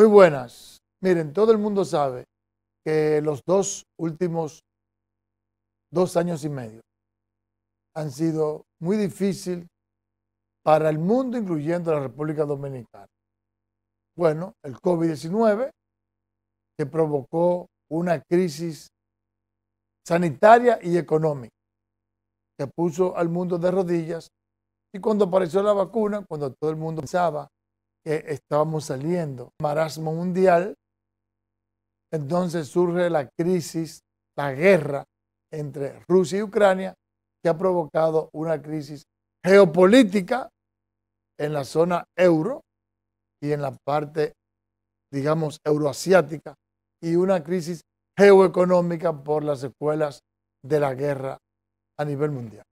Muy buenas. Miren, todo el mundo sabe que los dos últimos dos años y medio han sido muy difíciles para el mundo, incluyendo la República Dominicana. Bueno, el COVID-19 que provocó una crisis sanitaria y económica que puso al mundo de rodillas y cuando apareció la vacuna, cuando todo el mundo pensaba que estábamos saliendo, marasmo mundial, entonces surge la crisis, la guerra entre Rusia y Ucrania, que ha provocado una crisis geopolítica en la zona euro y en la parte, digamos, euroasiática, y una crisis geoeconómica por las secuelas de la guerra a nivel mundial.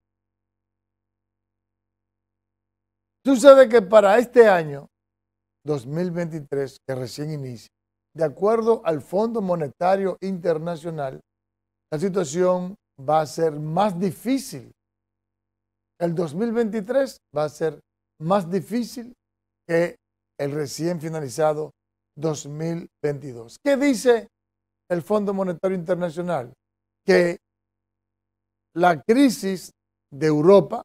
Sucede que para este año 2023 que recién inicia. De acuerdo al Fondo Monetario Internacional, la situación va a ser más difícil. El 2023 va a ser más difícil que el recién finalizado 2022. ¿Qué dice el Fondo Monetario Internacional? Que la crisis de Europa,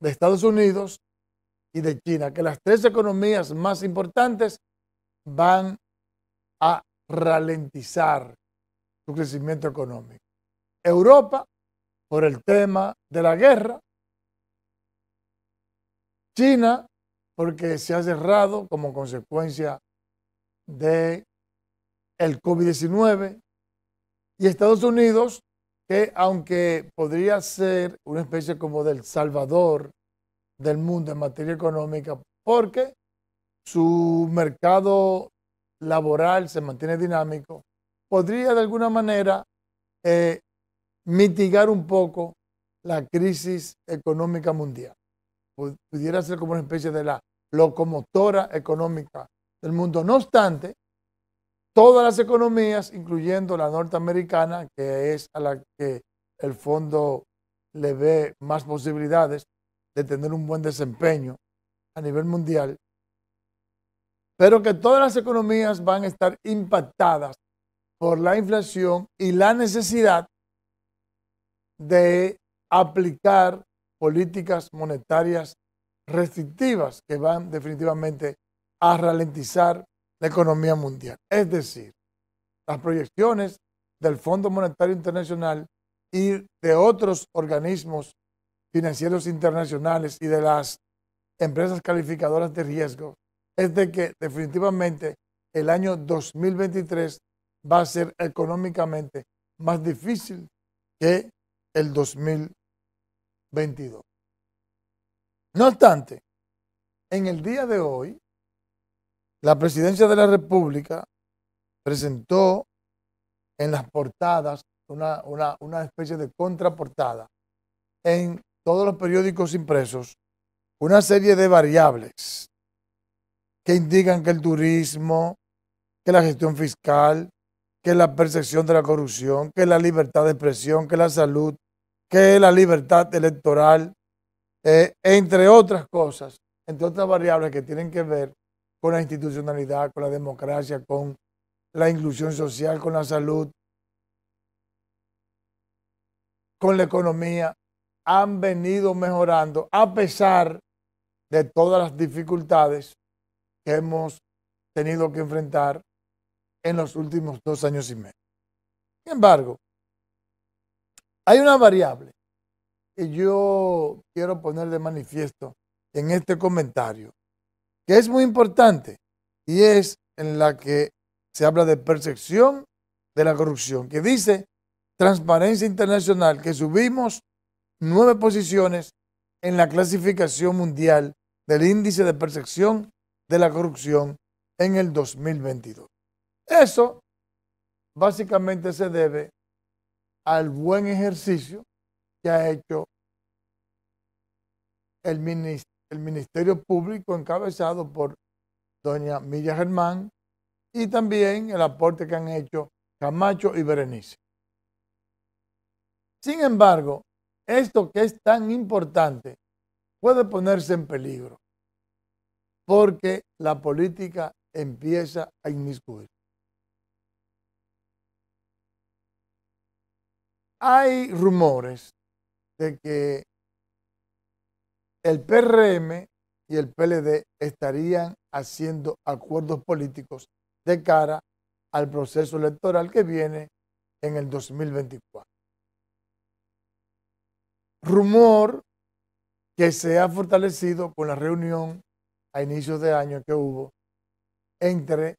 de Estados Unidos y de China, que las tres economías más importantes van a ralentizar su crecimiento económico. Europa, por el tema de la guerra, China, porque se ha cerrado como consecuencia de el COVID-19, y Estados Unidos, que aunque podría ser una especie como del Salvador del mundo en materia económica porque su mercado laboral se mantiene dinámico, podría de alguna manera eh, mitigar un poco la crisis económica mundial. Pudiera ser como una especie de la locomotora económica del mundo. No obstante, todas las economías, incluyendo la norteamericana, que es a la que el fondo le ve más posibilidades, de tener un buen desempeño a nivel mundial, pero que todas las economías van a estar impactadas por la inflación y la necesidad de aplicar políticas monetarias restrictivas que van definitivamente a ralentizar la economía mundial. Es decir, las proyecciones del Fondo Monetario Internacional y de otros organismos financieros internacionales y de las empresas calificadoras de riesgo es de que definitivamente el año 2023 va a ser económicamente más difícil que el 2022. No obstante, en el día de hoy, la Presidencia de la República presentó en las portadas una, una, una especie de contraportada en todos los periódicos impresos una serie de variables que indican que el turismo, que la gestión fiscal, que la percepción de la corrupción, que la libertad de expresión, que la salud, que la libertad electoral, eh, entre otras cosas, entre otras variables que tienen que ver con la institucionalidad, con la democracia, con la inclusión social, con la salud, con la economía, han venido mejorando a pesar de todas las dificultades que hemos tenido que enfrentar en los últimos dos años y medio. Sin embargo, hay una variable que yo quiero poner de manifiesto en este comentario, que es muy importante y es en la que se habla de percepción de la corrupción, que dice Transparencia Internacional, que subimos nueve posiciones en la clasificación mundial del índice de percepción de la corrupción en el 2022. Eso básicamente se debe al buen ejercicio que ha hecho el, el Ministerio Público encabezado por doña Milla Germán y también el aporte que han hecho Camacho y Berenice. Sin embargo, esto que es tan importante puede ponerse en peligro porque la política empieza a inmiscuir. Hay rumores de que el PRM y el PLD estarían haciendo acuerdos políticos de cara al proceso electoral que viene en el 2024 rumor que se ha fortalecido con la reunión a inicios de año que hubo entre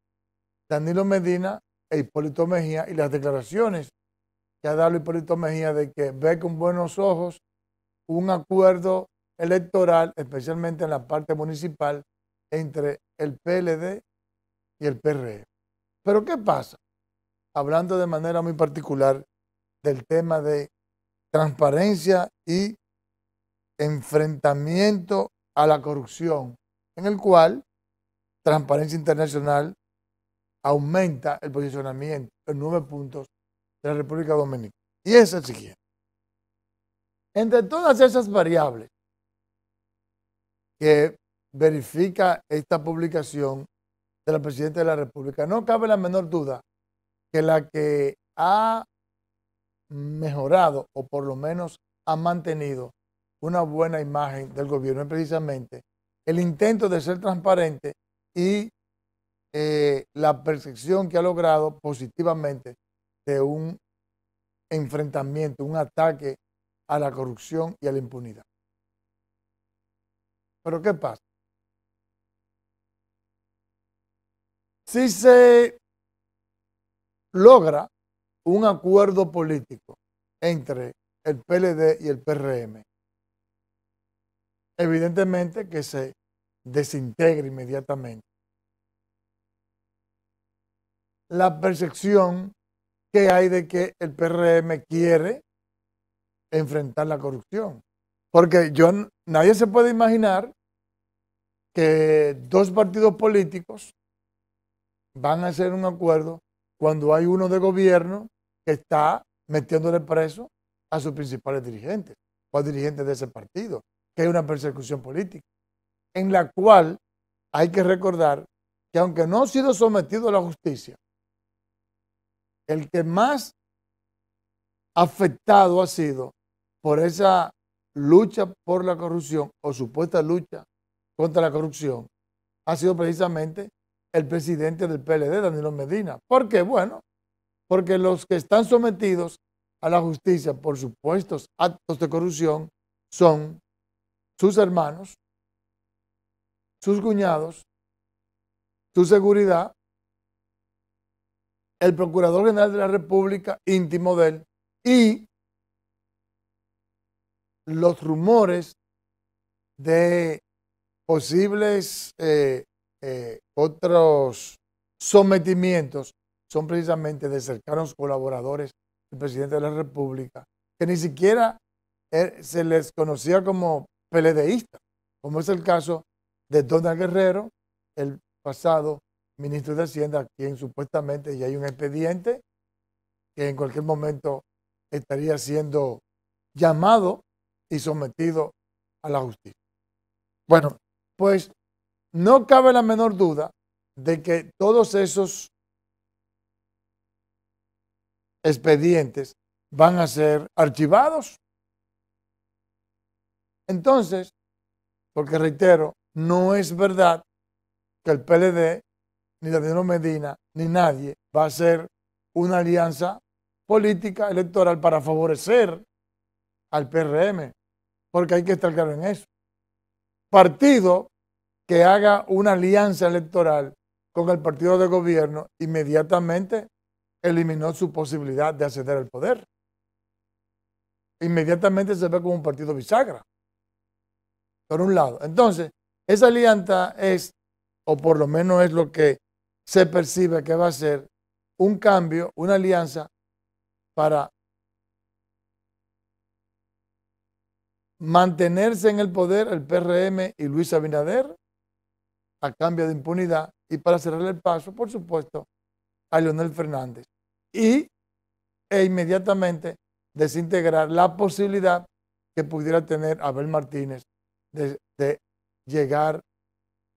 Danilo Medina e Hipólito Mejía y las declaraciones que ha dado Hipólito Mejía de que ve con buenos ojos un acuerdo electoral, especialmente en la parte municipal, entre el PLD y el PRE. Pero ¿qué pasa? Hablando de manera muy particular del tema de transparencia y enfrentamiento a la corrupción, en el cual Transparencia Internacional aumenta el posicionamiento en nueve puntos de la República Dominicana. Y es el siguiente. Entre todas esas variables que verifica esta publicación de la Presidenta de la República, no cabe la menor duda que la que ha mejorado o por lo menos ha mantenido una buena imagen del gobierno. Es precisamente el intento de ser transparente y eh, la percepción que ha logrado positivamente de un enfrentamiento, un ataque a la corrupción y a la impunidad. Pero ¿qué pasa? Si se logra un acuerdo político entre el PLD y el PRM, evidentemente que se desintegre inmediatamente. La percepción que hay de que el PRM quiere enfrentar la corrupción. Porque yo, nadie se puede imaginar que dos partidos políticos van a hacer un acuerdo cuando hay uno de gobierno que está metiéndole preso a sus principales dirigentes o a dirigentes de ese partido, que hay una persecución política, en la cual hay que recordar que aunque no ha sido sometido a la justicia, el que más afectado ha sido por esa lucha por la corrupción o supuesta lucha contra la corrupción ha sido precisamente el presidente del PLD, Danilo Medina. Porque, bueno, porque los que están sometidos a la justicia por supuestos actos de corrupción son sus hermanos, sus cuñados, su seguridad, el Procurador General de la República, íntimo de él, y los rumores de posibles eh, eh, otros sometimientos son precisamente de cercanos colaboradores del presidente de la República, que ni siquiera eh, se les conocía como peledeístas, como es el caso de Donald Guerrero, el pasado ministro de Hacienda, quien supuestamente ya hay un expediente que en cualquier momento estaría siendo llamado y sometido a la justicia. Bueno, pues no cabe la menor duda de que todos esos expedientes van a ser archivados. Entonces, porque reitero, no es verdad que el PLD, ni Danilo Medina, ni nadie va a ser una alianza política electoral para favorecer al PRM, porque hay que estar claro en eso. Partido que haga una alianza electoral con el partido de gobierno, inmediatamente eliminó su posibilidad de acceder al poder. Inmediatamente se ve como un partido bisagra. Por un lado. Entonces, esa alianza es, o por lo menos es lo que se percibe que va a ser, un cambio, una alianza para mantenerse en el poder el PRM y Luis Abinader a cambio de impunidad y para cerrar el paso, por supuesto, a Leonel Fernández y, e inmediatamente desintegrar la posibilidad que pudiera tener Abel Martínez de, llegar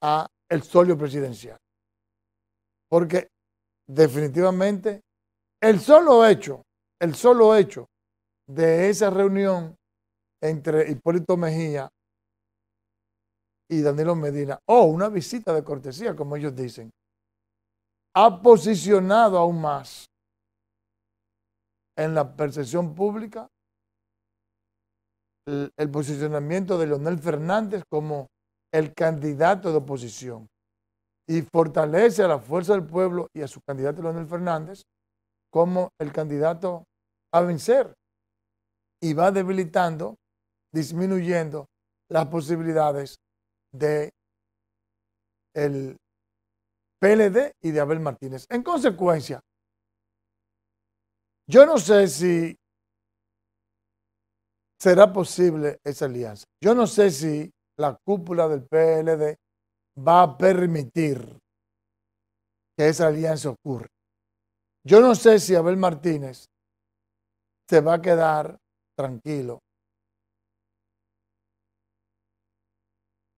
a el solio presidencial. Porque definitivamente el solo hecho, el solo hecho de esa reunión entre Hipólito Mejía y Danilo Medina, o una visita de cortesía, como ellos dicen, ha posicionado aún más en la percepción pública el, posicionamiento de Leonel Fernández como el candidato de oposición y fortalece a la fuerza del pueblo y a su candidato Leonel Fernández como el candidato a vencer y va debilitando, disminuyendo las posibilidades de el PLD y de Abel Martínez. En consecuencia, yo no sé si será posible esa alianza. Yo no sé si la cúpula del PLD va a permitir que esa alianza ocurra. Yo no sé si Abel Martínez se va a quedar tranquilo.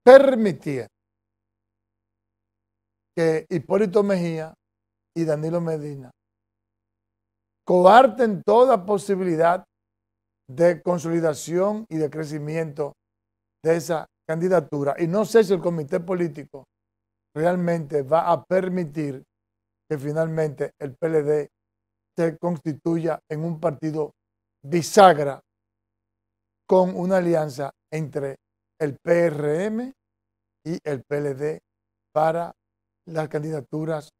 Permitir que Hipólito Mejía y Danilo Medina coarten toda posibilidad de consolidación y de crecimiento de esa candidatura. Y no sé si el comité político realmente va a permitir que finalmente el PLD se constituya en un partido bisagra con una alianza entre el PRM y el PLD para las candidaturas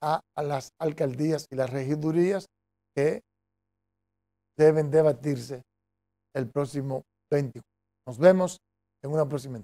a, las alcaldías y las regidurías que deben debatirse el próximo 20. Nos vemos en una próxima